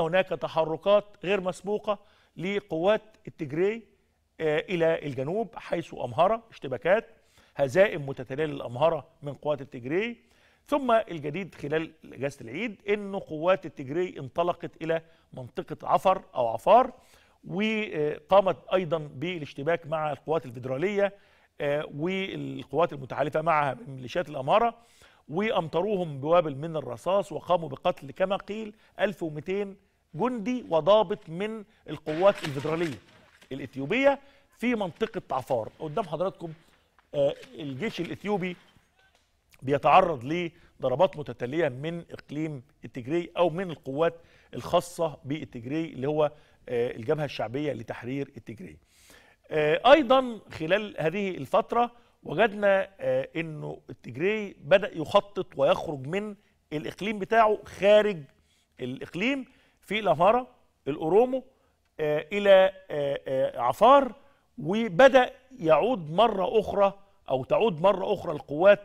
هناك تحركات غير مسبوقة لقوات التجري آه، إلى الجنوب حيث أمهرة اشتباكات هزائم متتالية للأمهرة من قوات التجري ثم الجديد خلال إجازة العيد أن قوات التجري انطلقت إلى منطقة عفر أو عفار وقامت أيضا بالاشتباك مع القوات الفيدرالية آه، والقوات المتحالفة معها من ميليشيات الأمهرة وأمطروهم بوابل من الرصاص وقاموا بقتل كما قيل 1200 جندي وضابط من القوات الفيدراليه الاثيوبيه في منطقه عفار قدام حضراتكم آه، الجيش الاثيوبي بيتعرض لضربات متتاليه من اقليم التجري او من القوات الخاصه بالتجري اللي هو آه، الجبهه الشعبيه لتحرير التجري آه، ايضا خلال هذه الفتره وجدنا انه التجري بدا يخطط ويخرج من الاقليم بتاعه خارج الاقليم في لافارا الأورومو آه، إلى آه، آه، عفار وبدأ يعود مرة أخرى أو تعود مرة أخرى القوات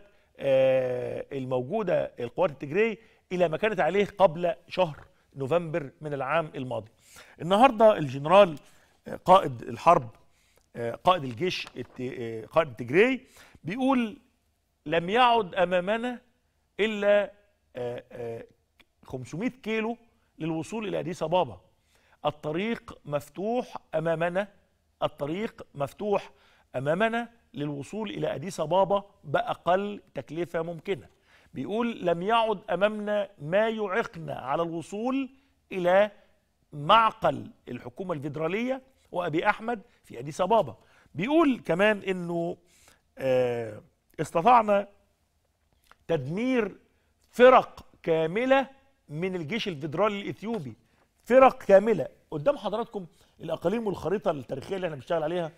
الموجودة القوات التجرية إلى ما كانت عليه قبل شهر نوفمبر من العام الماضي النهاردة الجنرال قائد الحرب قائد الجيش قائد التجري بيقول لم يعد أمامنا إلا 500 كيلو للوصول إلى أديس أبابا الطريق مفتوح أمامنا الطريق مفتوح أمامنا للوصول إلى أديس أبابا بأقل تكلفة ممكنة بيقول لم يعد أمامنا ما يعقنا على الوصول إلى معقل الحكومة الفيدرالية وأبي أحمد في أديس أبابا بيقول كمان أنه آه، استطعنا تدمير فرق كاملة من الجيش الفيدرالي الاثيوبي فرق كامله قدام حضراتكم الاقاليم والخريطه التاريخيه اللي احنا بنشتغل عليها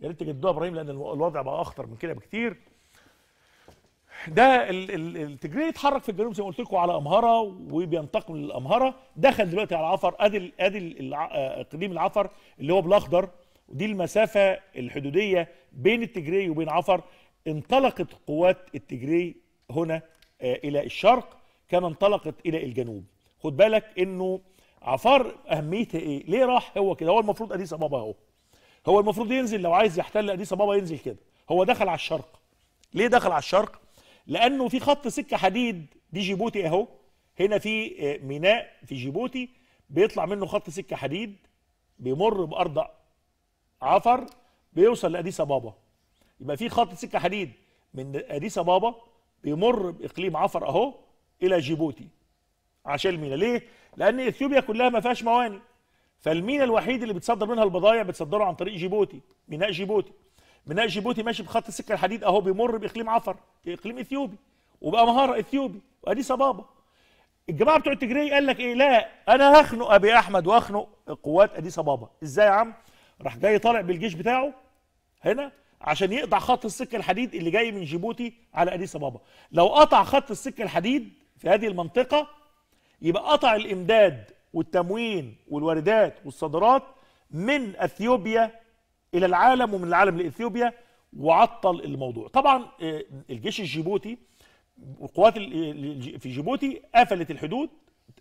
يا ريت تجدوها ابراهيم لان الوضع بقى اخطر من كده بكتير ده التجري اتحرك في الجنوب زي ما قلت لكم على امهره وبينتقم للامهره دخل دلوقتي على عفر ادي ادي آه، قديم العفر اللي هو بالاخضر ودي المسافه الحدوديه بين التجري وبين عفر انطلقت قوات التجري هنا آه، الى الشرق كان انطلقت الى الجنوب خد بالك انه عفار اهميته ايه ليه راح هو كده هو المفروض اديس ابابا اهو هو المفروض ينزل لو عايز يحتل اديس ابابا ينزل كده هو دخل على الشرق ليه دخل على الشرق لانه في خط سكه حديد دي جيبوتي اهو هنا في آه، ميناء في جيبوتي بيطلع منه خط سكه حديد بيمر بارض عفر بيوصل لاديس ابابا يبقى في خط سكه حديد من اديس ابابا بيمر باقليم عفر اهو الى جيبوتي عشان المينا ليه لان اثيوبيا كلها ما فيهاش مواني فالمينا الوحيد اللي بتصدر منها البضائع بتصدره عن طريق جيبوتي ميناء جيبوتي ميناء جيبوتي ماشي بخط السكه الحديد اهو بيمر باقليم عفر اقليم اثيوبي وبقى مهاره اثيوبي وادي صبابه الجماعه بتوع التجري قال لك ايه لا انا هخنق ابي احمد واخنق قوات ادي صبابه ازاي يا عم راح جاي طالع بالجيش بتاعه هنا عشان يقطع خط السكه الحديد اللي جاي من جيبوتي على اديس ابابا لو قطع خط السكه الحديد في هذه المنطقة يبقى قطع الإمداد والتموين والواردات والصادرات من أثيوبيا إلى العالم ومن العالم لإثيوبيا وعطل الموضوع طبعا آه، الجيش الجيبوتي القوات في جيبوتي قفلت الحدود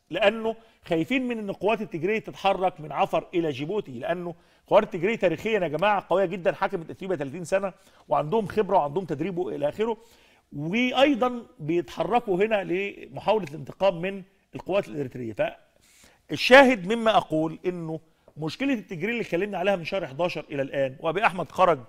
لأنه خايفين من أن القوات التجريه تتحرك من عفر إلى جيبوتي لأنه القوات التجريه تاريخيا يا جماعة قوية جدا حكمت إثيوبيا 30 سنة وعندهم خبرة وعندهم تدريب وإلى آخره وايضا بيتحركوا هنا لمحاوله الانتقام من القوات الاريتريه فالشاهد مما اقول انه مشكله التجرير اللي اتكلمنا عليها من شهر 11 الى الان وابي احمد خرج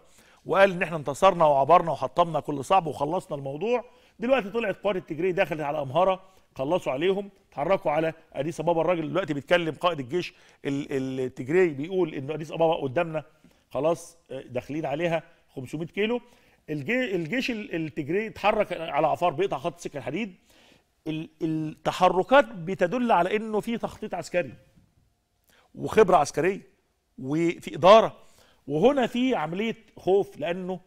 وقال ان احنا انتصرنا وعبرنا وحطمنا كل صعب وخلصنا الموضوع دلوقتي طلعت قوات التجريه دخلت على امهره خلصوا عليهم اتحركوا على اديس ابابا الراجل دلوقتي بيتكلم قائد الجيش التجري بيقول انه اديس ابابا قدامنا خلاص آه، داخلين عليها 500 كيلو الجيش التجري اتحرك على عفار بيقطع خط السكه الحديد التحركات بتدل على انه في تخطيط عسكري وخبره عسكريه وفي اداره وهنا في عمليه خوف لانه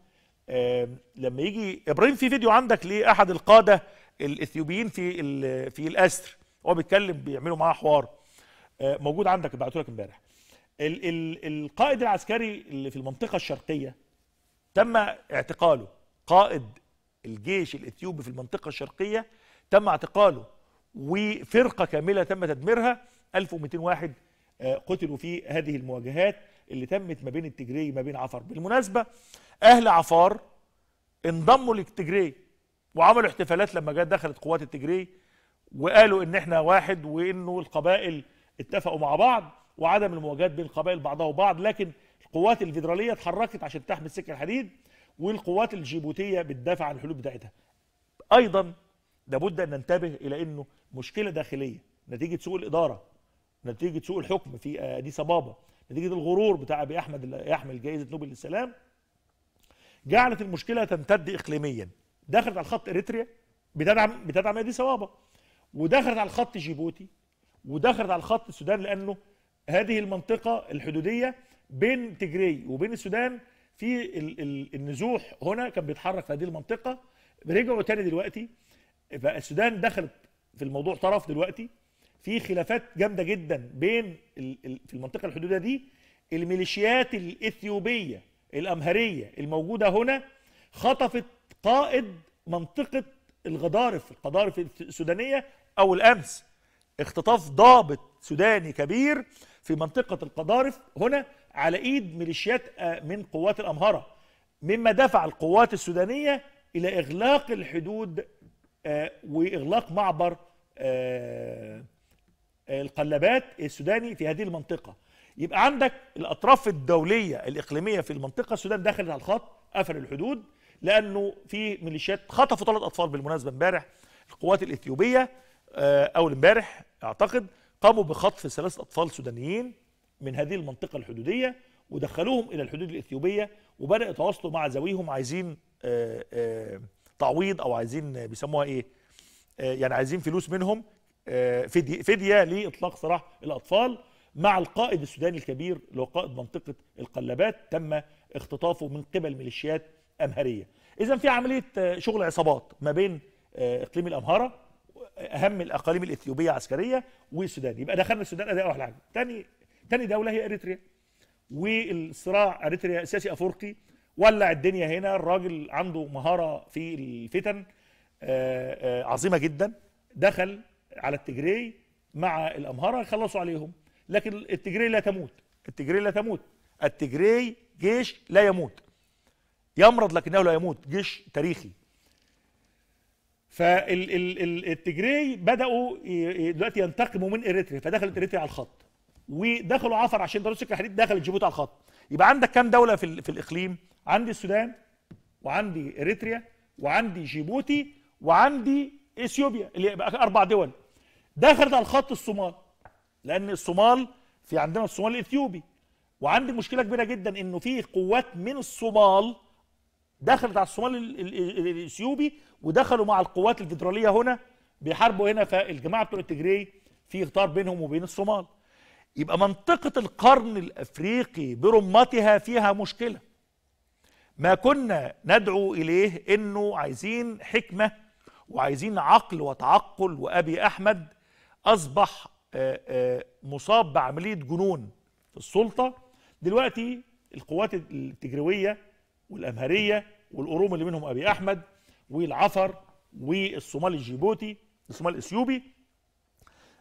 لما يجي ابراهيم في فيديو عندك لاحد القاده الاثيوبيين في في الاسر هو بيتكلم بيعملوا معاه حوار آه، موجود عندك بعته لك امبارح القائد العسكري اللي في المنطقه الشرقيه تم اعتقاله قائد الجيش الاثيوبي في المنطقه الشرقيه تم اعتقاله وفرقه كامله تم تدميرها 1200 واحد آه، قتلوا في هذه المواجهات اللي تمت ما بين التجري ما بين عفر بالمناسبه اهل عفار انضموا للتجري وعملوا احتفالات لما جت دخلت قوات التجري وقالوا ان احنا واحد وانه القبائل اتفقوا مع بعض وعدم المواجهات بين القبائل بعضها وبعض لكن القوات الفيدراليه اتحركت عشان تحمي السكه الحديد والقوات الجيبوتيه بتدافع عن الحلول بتاعتها ايضا لابد ان ننتبه الى انه مشكله داخليه نتيجه سوء الاداره نتيجه سوء الحكم في آه، اديس ابابا نتيجه الغرور بتاع ابي احمد اللي يحمل جائزه نوبل للسلام جعلت المشكله تمتد اقليميا دخلت على الخط اريتريا بتدعم بتدعم اديس ابابا ودخلت على الخط جيبوتي ودخلت على الخط السودان لانه هذه المنطقه الحدوديه بين تجري وبين السودان في النزوح هنا كان بيتحرك في هذه المنطقه رجعوا تاني دلوقتي بقى السودان دخلت في الموضوع طرف دلوقتي في خلافات جامده جدا بين في المنطقه الحدوديه دي الميليشيات الاثيوبيه الامهريه الموجوده هنا خطفت قائد منطقه الغضارف القضارف السودانيه او الامس اختطاف ضابط سوداني كبير في منطقه القضارف هنا على ايد ميليشيات آه، من قوات الامهره مما دفع القوات السودانيه الى اغلاق الحدود آه، واغلاق معبر آه، القلابات السوداني في هذه المنطقه يبقى عندك الاطراف الدوليه الاقليميه في المنطقه السودان دخلت على الخط قفل الحدود لانه في ميليشيات خطفوا ثلاث اطفال بالمناسبه امبارح القوات الاثيوبيه اول امبارح اعتقد قاموا بخطف ثلاث اطفال سودانيين من هذه المنطقة الحدودية ودخلوهم إلى الحدود الإثيوبية وبدأ يتواصلوا مع ذويهم عايزين آه، آه، تعويض أو عايزين بيسموها إيه آه، يعني عايزين فلوس منهم فدية, لإطلاق سراح الأطفال مع القائد السوداني الكبير اللي هو قائد منطقة القلابات تم اختطافه من قبل ميليشيات أمهرية إذا في عملية شغل عصابات ما بين إقليم الأمهرة أهم الأقاليم الإثيوبية عسكرية والسودان يبقى دخلنا السودان أداء واحد حاجة تاني تاني دوله هي اريتريا والصراع اريتريا سياسي افريقي ولع الدنيا هنا الراجل عنده مهاره في الفتن آه، آه، عظيمه جدا دخل على التجري مع الامهره خلصوا عليهم لكن التجري لا تموت التجري لا تموت التجري جيش لا يموت يمرض لكنه لا يموت جيش تاريخي فالتجري بداوا دلوقتي ينتقموا من اريتريا فدخلت اريتريا على الخط ودخلوا عفر عشان ضروره سكه الحديد دخلت جيبوتي على الخط يبقى عندك كام دوله في, في الاقليم عندي السودان وعندي اريتريا وعندي جيبوتي وعندي اثيوبيا اللي يبقى اربع دول دخلت على الخط الصومال لان الصومال في عندنا الصومال الاثيوبي وعندي مشكله كبيره جدا انه في قوات من الصومال دخلت على الصومال الاثيوبي ودخلوا مع القوات الفيدراليه هنا بيحاربوا هنا فالجماعه بتوع التجري في اختار بينهم وبين الصومال يبقى منطقة القرن الأفريقي برمتها فيها مشكلة ما كنا ندعو إليه إنه عايزين حكمة وعايزين عقل وتعقل وأبي أحمد أصبح آه، آه، مصاب بعملية جنون في السلطة دلوقتي القوات التجروية والأمهرية والأروم اللي منهم أبي أحمد والعفر والصومال الجيبوتي الصومال الإثيوبي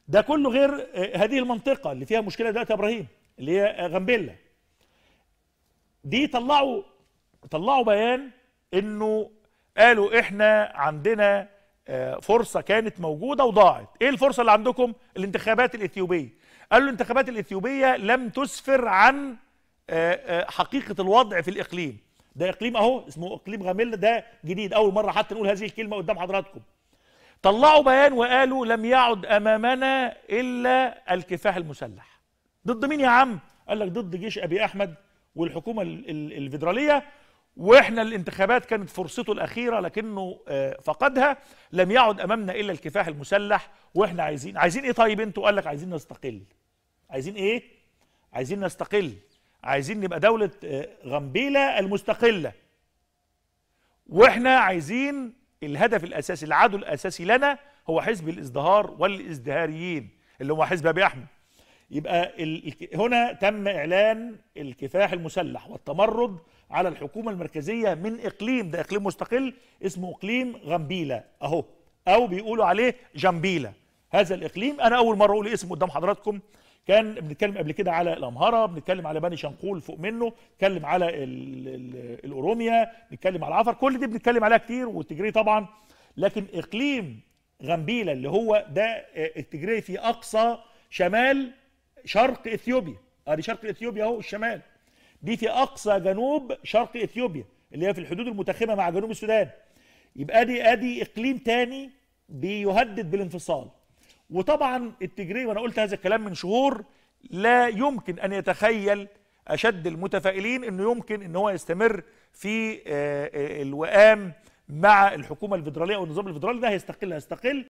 ده كله غير آه، هذه المنطقة اللي فيها مشكلة دلوقتي يا إبراهيم اللي هي غامبيلا دي طلعوا طلعوا بيان إنه قالوا إحنا عندنا آه، فرصة كانت موجودة وضاعت إيه الفرصة اللي عندكم الانتخابات الإثيوبية قالوا الانتخابات الإثيوبية لم تسفر عن آه، حقيقة الوضع في الإقليم ده إقليم أهو اسمه إقليم غاميلا ده جديد أول مرة حتى نقول هذه الكلمة قدام حضراتكم طلعوا بيان وقالوا لم يعد امامنا الا الكفاح المسلح ضد مين يا عم قال لك ضد جيش ابي احمد والحكومه الفيدراليه واحنا الانتخابات كانت فرصته الاخيره لكنه آه، فقدها لم يعد امامنا الا الكفاح المسلح واحنا عايزين عايزين ايه طيب انتوا قال لك عايزين نستقل عايزين ايه عايزين نستقل عايزين نبقى دوله آه، غمبيله المستقله واحنا عايزين الهدف الاساسي العدو الاساسي لنا هو حزب الازدهار والازدهاريين اللي هو حزب ابي احمد يبقى هنا تم اعلان الكفاح المسلح والتمرد على الحكومه المركزيه من اقليم ده اقليم مستقل اسمه اقليم غنبيله اهو او بيقولوا عليه جنبيله هذا الاقليم انا اول مره اقول اسمه قدام حضراتكم كان بنتكلم قبل كده على الامهره بنتكلم على بني شنقول فوق منه بنتكلم على الاوروميا بنتكلم على عفر كل دي بنتكلم عليها كتير والتجري طبعا لكن اقليم غنبيله اللي هو ده التجري في اقصى شمال شرق اثيوبيا ادي شرق اثيوبيا اهو الشمال دي في اقصى جنوب شرق اثيوبيا اللي هي في الحدود المتخمه مع جنوب السودان يبقى ادي ادي اقليم تاني بيهدد بالانفصال وطبعا التجري وانا قلت هذا الكلام من شهور لا يمكن ان يتخيل اشد المتفائلين انه يمكن ان هو يستمر في آه، آه، الوئام مع الحكومه الفيدراليه او النظام الفيدرالي ده هيستقل هيستقل